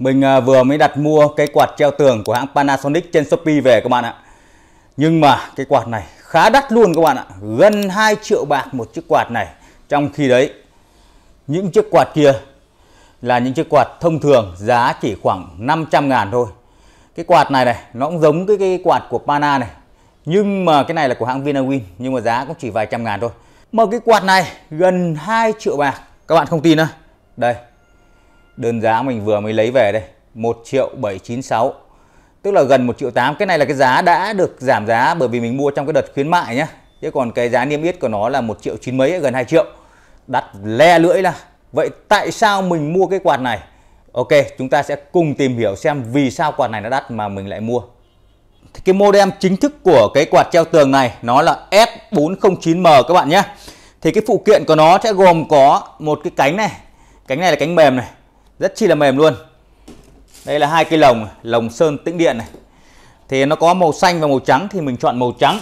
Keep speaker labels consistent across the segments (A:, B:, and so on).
A: Mình à, vừa mới đặt mua cái quạt treo tường của hãng Panasonic trên Shopee về các bạn ạ. Nhưng mà cái quạt này khá đắt luôn các bạn ạ. Gần 2 triệu bạc một chiếc quạt này. Trong khi đấy những chiếc quạt kia là những chiếc quạt thông thường giá chỉ khoảng 500 ngàn thôi. Cái quạt này này nó cũng giống cái, cái quạt của Pana này. Nhưng mà cái này là của hãng Vinawin nhưng mà giá cũng chỉ vài trăm ngàn thôi. Mà cái quạt này gần 2 triệu bạc. Các bạn không tin á? Đây, đơn giá mình vừa mới lấy về đây 1 triệu 796 tức là gần 1 triệu 8 cái này là cái giá đã được giảm giá bởi vì mình mua trong cái đợt khuyến mại nhá chứ còn cái giá niêm yết của nó là 1 triệu chín mấy gần 2 triệu đặt le lưỡi là vậy tại sao mình mua cái quạt này Ok chúng ta sẽ cùng tìm hiểu xem vì sao quạt này nó đắt mà mình lại mua thì cái modem chính thức của cái quạt treo tường này nó là S409M các bạn nhé thì cái phụ kiện của nó sẽ gồm có một cái cánh này cánh này là cánh mềm này rất chi là mềm luôn đây là hai cái lồng lồng sơn tĩnh điện này thì nó có màu xanh và màu trắng thì mình chọn màu trắng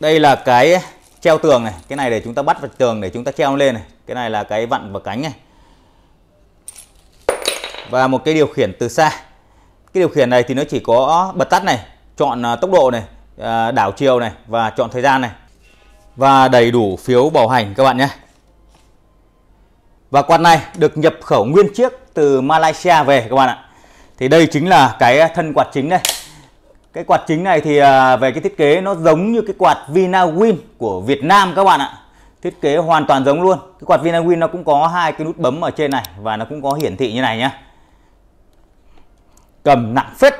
A: đây là cái treo tường này cái này để chúng ta bắt vào tường để chúng ta treo lên này cái này là cái vặn và cánh này và một cái điều khiển từ xa cái điều khiển này thì nó chỉ có bật tắt này chọn à, tốc độ này à, đảo chiều này và chọn thời gian này và đầy đủ phiếu bảo hành các bạn nhé và quạt này được nhập khẩu nguyên chiếc từ Malaysia về các bạn ạ thì đây chính là cái thân quạt chính đây cái quạt chính này thì à, về cái thiết kế nó giống như cái quạt Vinawin của Việt Nam các bạn ạ thiết kế hoàn toàn giống luôn cái quạt Vinawin nó cũng có hai cái nút bấm ở trên này và nó cũng có hiển thị như này nhá cầm nặng phết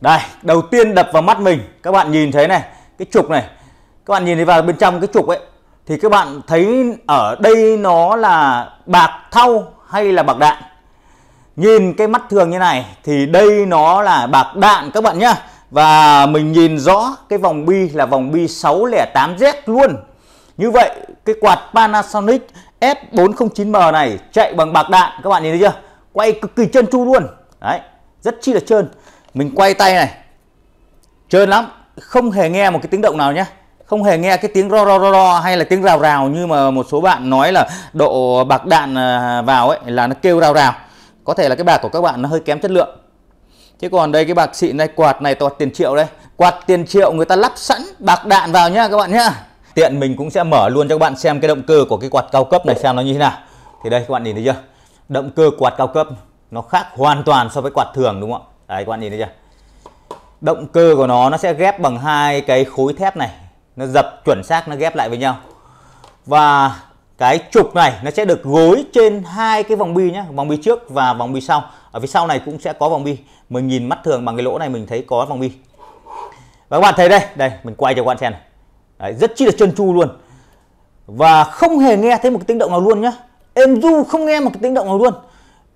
A: đây đầu tiên đập vào mắt mình các bạn nhìn thấy này cái trục này các bạn nhìn thấy vào bên trong cái trục ấy thì các bạn thấy ở đây nó là bạc thau hay là bạc đạn nhìn cái mắt thường như này thì đây nó là bạc đạn các bạn nhá và mình nhìn rõ cái vòng bi là vòng bi 608Z luôn như vậy cái quạt Panasonic S409M này chạy bằng bạc đạn các bạn nhìn thấy chưa quay cực kỳ chân chu luôn đấy rất chi là trơn mình quay tay này trơn lắm không hề nghe một cái tiếng động nào nhé không hề nghe cái tiếng ro ro ro ro hay là tiếng rào rào như mà một số bạn nói là độ bạc đạn à, vào ấy là nó kêu rào rào có thể là cái bạc của các bạn nó hơi kém chất lượng chứ còn đây cái bạc xịn này quạt này toàn tiền triệu đây quạt tiền triệu người ta lắp sẵn bạc đạn vào nhá các bạn nhá tiện mình cũng sẽ mở luôn cho các bạn xem cái động cơ của cái quạt cao cấp này xem nó như thế nào thì đây các bạn nhìn thấy chưa động cơ quạt cao cấp nó khác hoàn toàn so với quạt thường đúng không ạ đấy các bạn nhìn thấy chưa động cơ của nó nó sẽ ghép bằng hai cái khối thép này nó dập chuẩn xác nó ghép lại với nhau và cái trục này nó sẽ được gối trên hai cái vòng bi nhé vòng bi trước và vòng bi sau ở phía sau này cũng sẽ có vòng bi mình nhìn mắt thường bằng cái lỗ này mình thấy có vòng bi và các bạn thấy đây đây mình quay cho các bạn xem này. Đấy, rất chi là chân chu luôn và không hề nghe thấy một cái tiếng động nào luôn nhá em du không nghe một cái tiếng động nào luôn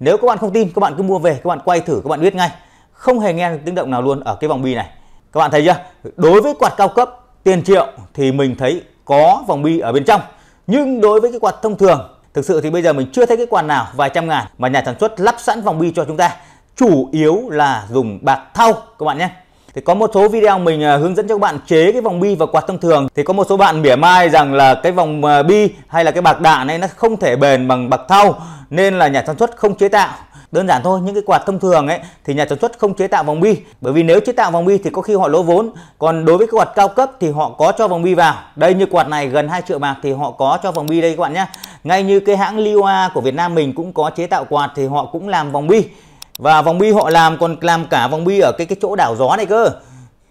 A: nếu các bạn không tin các bạn cứ mua về các bạn quay thử các bạn biết ngay không hề nghe tiếng động nào luôn ở cái vòng bi này các bạn thấy chưa đối với quạt cao cấp tiền triệu thì mình thấy có vòng bi ở bên trong nhưng đối với cái quạt thông thường thực sự thì bây giờ mình chưa thấy cái quạt nào vài trăm ngàn mà nhà sản xuất lắp sẵn vòng bi cho chúng ta chủ yếu là dùng bạc thau các bạn nhé thì có một số video mình à, hướng dẫn cho các bạn chế cái vòng bi và quạt thông thường thì có một số bạn mỉa mai rằng là cái vòng à, bi hay là cái bạc đạn này nó không thể bền bằng bạc thau nên là nhà sản xuất không chế tạo đơn giản thôi những cái quạt thông thường ấy thì nhà sản xuất không chế tạo vòng bi bởi vì nếu chế tạo vòng bi thì có khi họ lỗ vốn còn đối với cái quạt cao cấp thì họ có cho vòng bi vào đây như quạt này gần 2 triệu bạc thì họ có cho vòng bi đây các bạn nhé ngay như cái hãng Liwa của Việt Nam mình cũng có chế tạo quạt thì họ cũng làm vòng bi và vòng bi họ làm còn làm cả vòng bi ở cái cái chỗ đảo gió này cơ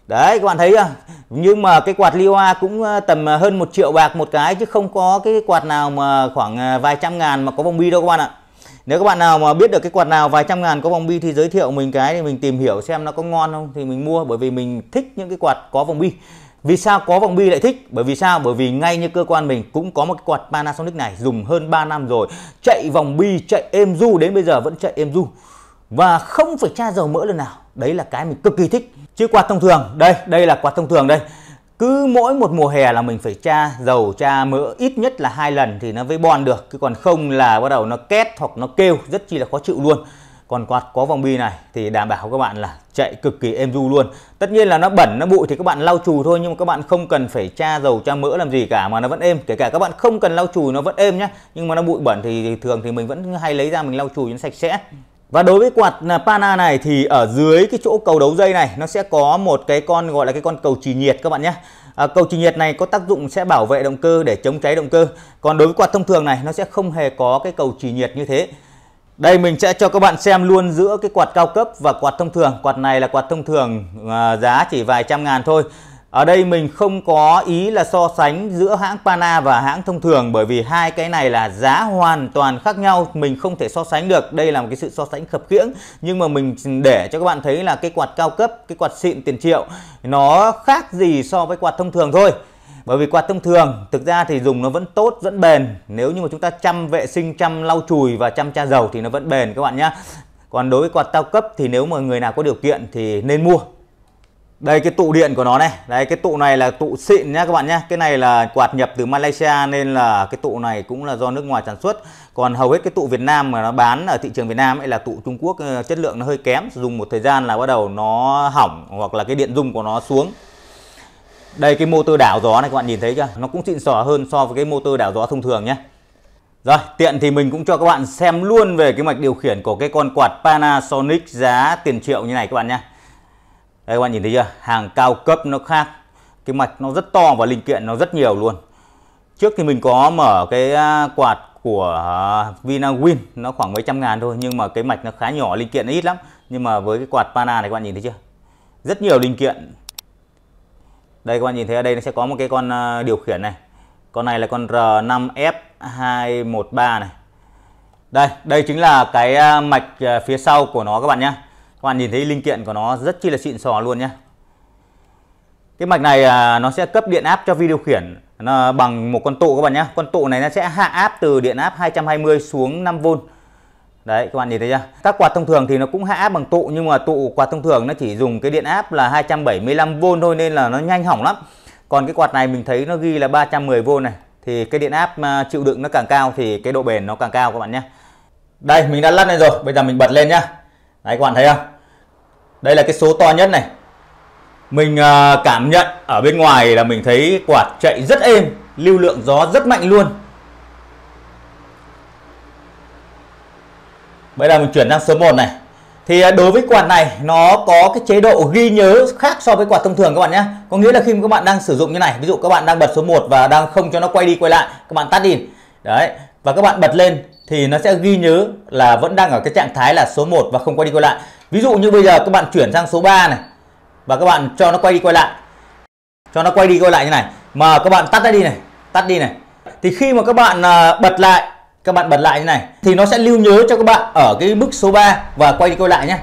A: đấy các bạn thấy chưa nhưng mà cái quạt Liwa cũng ờ, tầm ờ, hơn một triệu bạc một cái chứ không có cái quạt nào mà khoảng ờ, vài trăm ngàn mà có vòng bi đâu các bạn ạ nếu các bạn nào mà biết được cái quạt nào vài trăm ngàn có vòng bi thì giới thiệu mình cái thì mình tìm hiểu xem nó có ngon không thì mình mua bởi vì mình thích những cái quạt có vòng bi vì sao có vòng bi lại thích? Bởi vì sao? Bởi vì ngay như cơ quan mình cũng có một cái quạt Panasonic này dùng hơn 3 năm rồi. Chạy vòng bi, chạy êm du đến bây giờ vẫn chạy êm du. Và không phải tra dầu mỡ lần nào. Đấy là cái mình cực kỳ thích. Chứ quạt thông thường, đây, đây là quạt thông thường đây cứ mỗi một mùa hè là mình phải tra dầu tra mỡ ít nhất là hai lần thì nó mới bon được chứ còn không là bắt đầu nó két hoặc nó kêu rất chi là khó chịu luôn còn quạt có vòng bi này thì đảm bảo các bạn là chạy cực kỳ êm du luôn tất nhiên là nó bẩn nó bụi thì các bạn lau chùi thôi nhưng mà các bạn không cần phải tra dầu tra mỡ làm gì cả mà nó vẫn êm kể cả các bạn không cần lau chùi nó vẫn êm nhá nhưng mà nó bụi bẩn thì, thường thì mình vẫn hay lấy ra mình lau chùi cho nó sạch sẽ và đối với quạt à, Pana này thì ở dưới cái chỗ cầu đấu dây này nó sẽ có một cái con gọi là cái con cầu trì nhiệt các bạn nhé. À, cầu trì nhiệt này có tác dụng sẽ bảo vệ động cơ để chống cháy động cơ. Còn đối với quạt thông thường này nó sẽ không hề có cái cầu trì nhiệt như thế. Đây mình sẽ cho các bạn xem luôn giữa cái quạt cao cấp và quạt thông thường. Quạt này là quạt thông thường à, giá chỉ vài trăm ngàn thôi ở đây mình không có ý là so sánh giữa hãng Pana và hãng thông thường bởi vì hai cái này là giá hoàn toàn khác nhau mình không thể so sánh được đây là một cái sự so sánh khập khiễng nhưng mà mình để cho các bạn thấy là cái quạt cao cấp cái quạt xịn tiền triệu nó khác gì so với quạt thông thường thôi bởi vì quạt thông thường thực ra thì dùng nó vẫn tốt vẫn bền nếu như mà chúng ta chăm vệ sinh chăm lau chùi và chăm tra dầu thì nó vẫn bền các bạn nhé còn đối với quạt cao cấp thì nếu mà người nào có điều kiện thì nên mua đây cái tụ điện của nó này đấy cái tụ này là tụ xịn nhá các bạn nhé cái này là quạt nhập từ Malaysia nên là cái tụ này cũng là do nước ngoài sản xuất còn hầu hết cái tụ Việt Nam mà nó bán ở thị trường Việt Nam ấy là tụ Trung Quốc ờ, chất lượng nó hơi kém dùng một thời gian là bắt đầu nó hỏng hoặc là cái điện dung của nó xuống đây cái motor đảo gió này các bạn nhìn thấy chưa nó cũng xịn sò hơn so với cái motor đảo gió thông thường nhé rồi, tiện thì mình cũng cho các bạn xem luôn về cái mạch điều khiển của cái con quạt Panasonic giá tiền triệu như này các bạn nhé đây các bạn nhìn thấy chưa hàng cao cấp nó khác cái mạch nó rất to và linh kiện nó rất nhiều luôn trước thì mình có mở cái à, quạt của à, Vinawin nó khoảng mấy trăm ngàn thôi nhưng mà cái mạch nó khá nhỏ linh kiện nó ít lắm nhưng mà với cái quạt Pana này các bạn nhìn thấy chưa rất nhiều linh kiện đây các bạn nhìn thấy ở đây nó sẽ có một cái con à, điều khiển này con này là con R5F213 này đây đây chính là cái mạch phía sau của nó các bạn nhé bạn nhìn thấy linh kiện của nó rất chi là xịn sò luôn nhé cái mạch này à, nó sẽ cấp điện áp cho vi điều khiển nó bằng một con tụ các bạn nhé con tụ này nó sẽ hạ áp từ điện áp 220 xuống 5V đấy các bạn nhìn thấy chưa các quạt thông thường thì nó cũng hạ áp bằng tụ nhưng mà tụ quạt thông thường nó chỉ dùng cái điện áp là 275V thôi nên là nó nhanh hỏng lắm còn cái quạt này mình thấy nó ghi là 310V này thì cái điện áp à, chịu đựng nó càng cao thì cái độ bền nó càng cao các bạn nhé đây mình đã lắp lên rồi bây giờ mình bật lên nhá đấy các bạn thấy không đây là cái số to nhất này mình à, cảm nhận ở bên ngoài là mình thấy quạt chạy rất êm lưu lượng gió rất mạnh luôn bây giờ mình chuyển sang số 1 này thì à, đối với quạt này nó có cái chế độ ghi nhớ khác so với quạt thông thường các bạn nhé có nghĩa là khi các bạn đang sử dụng như này ví dụ các bạn đang bật số 1 và đang không cho nó quay đi quay lại các bạn tắt đi đấy và các bạn bật lên thì nó sẽ ghi nhớ là vẫn đang ở cái trạng thái là số 1 và không quay đi quay lại ví dụ như bây giờ các bạn chuyển sang số 3 này và các bạn cho nó quay đi quay lại cho nó quay đi quay lại như này mà các bạn tắt đi này tắt đi này thì khi mà các bạn à, bật lại các bạn bật lại như này thì nó sẽ lưu nhớ cho các bạn ở cái mức số 3 và quay đi quay lại nhé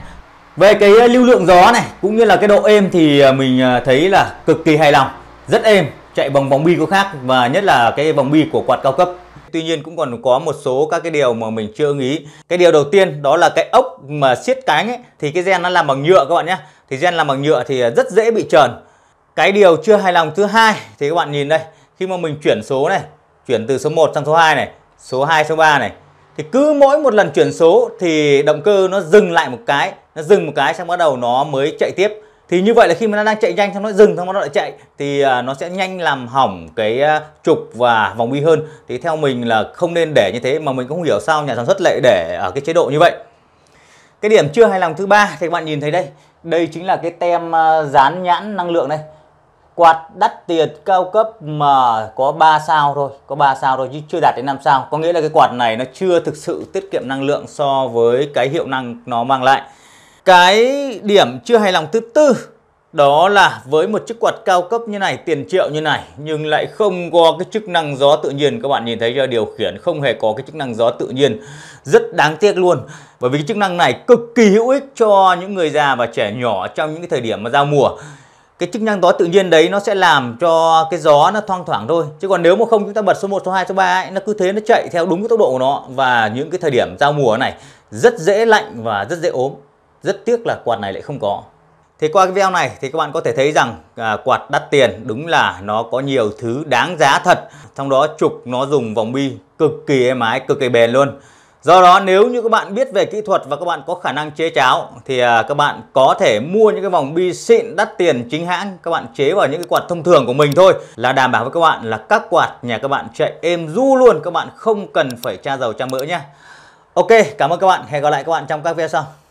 A: về cái à, lưu lượng gió này cũng như là cái độ êm thì à, mình thấy là cực kỳ hài lòng rất êm chạy bằng vòng bi có khác và nhất là cái vòng bi của quạt cao cấp tuy nhiên cũng còn có một số các cái điều mà mình chưa nghĩ cái điều đầu tiên đó là cái ốc mà siết cánh ấy thì cái gen nó làm bằng nhựa các bạn nhé thì gen làm bằng nhựa thì rất dễ bị trần cái điều chưa hài lòng thứ hai thì các bạn nhìn đây khi mà mình chuyển số này chuyển từ số 1 sang số 2 này số 2 số 3 này thì cứ mỗi một lần chuyển số thì động cơ nó dừng lại một cái nó dừng một cái xong bắt đầu nó mới chạy tiếp thì như vậy là khi mà nó đang chạy nhanh xong nó dừng xong nó lại chạy thì à, nó sẽ nhanh làm hỏng cái à, trục và vòng bi hơn thì theo mình là không nên để như thế mà mình cũng không hiểu sao nhà sản xuất lại để ở cái chế độ như vậy cái điểm chưa hài lòng thứ ba thì các bạn nhìn thấy đây đây chính là cái tem à, dán nhãn năng lượng đây quạt đắt tiền cao cấp mà có 3 sao thôi có 3 sao thôi chứ chưa đạt đến 5 sao có nghĩa là cái quạt này nó chưa thực sự tiết kiệm năng lượng so với cái hiệu năng nó mang lại cái điểm chưa hài lòng thứ tư đó là với một chiếc quạt cao cấp như này, tiền triệu như này nhưng lại không có cái chức năng gió tự nhiên. Các bạn nhìn thấy chưa? Điều khiển không hề có cái chức năng gió tự nhiên. Rất đáng tiếc luôn. Bởi vì cái chức năng này cực kỳ hữu ích cho những người già và trẻ nhỏ trong những cái thời điểm mà giao mùa cái chức năng gió tự nhiên đấy nó sẽ làm cho cái gió nó thoang thoảng thôi chứ còn nếu mà không chúng ta bật số 1, số 2, số 3 ấy, nó cứ thế nó chạy theo đúng cái tốc độ của nó và những cái thời điểm giao mùa này rất dễ lạnh và rất dễ ốm rất tiếc là quạt này lại không có. Thì qua cái video này thì các bạn có thể thấy rằng à, quạt đắt tiền đúng là nó có nhiều thứ đáng giá thật. Trong đó trục nó dùng vòng bi cực kỳ êm ái, cực kỳ bền luôn. Do đó nếu như các bạn biết về kỹ thuật và các bạn có khả năng chế cháo thì à, các bạn có thể mua những cái vòng bi xịn đắt tiền chính hãng các bạn chế vào những cái quạt thông thường của mình thôi là đảm bảo với các bạn là các quạt nhà các bạn chạy êm du luôn các bạn không cần phải tra dầu tra mỡ nhé. Ok, cảm ơn các bạn. Hẹn gặp lại các bạn trong các video sau.